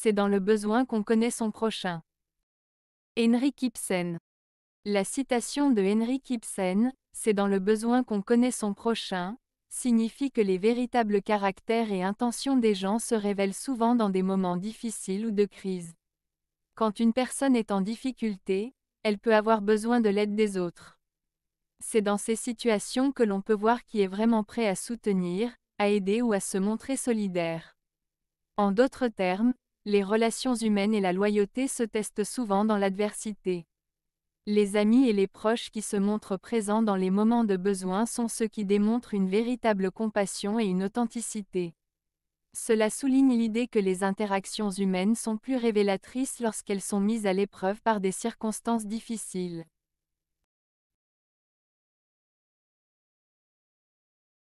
C'est dans le besoin qu'on connaît son prochain. Henrik Ibsen. La citation de Henry Ibsen, C'est dans le besoin qu'on connaît son prochain, signifie que les véritables caractères et intentions des gens se révèlent souvent dans des moments difficiles ou de crise. Quand une personne est en difficulté, elle peut avoir besoin de l'aide des autres. C'est dans ces situations que l'on peut voir qui est vraiment prêt à soutenir, à aider ou à se montrer solidaire. En d'autres termes, les relations humaines et la loyauté se testent souvent dans l'adversité. Les amis et les proches qui se montrent présents dans les moments de besoin sont ceux qui démontrent une véritable compassion et une authenticité. Cela souligne l'idée que les interactions humaines sont plus révélatrices lorsqu'elles sont mises à l'épreuve par des circonstances difficiles.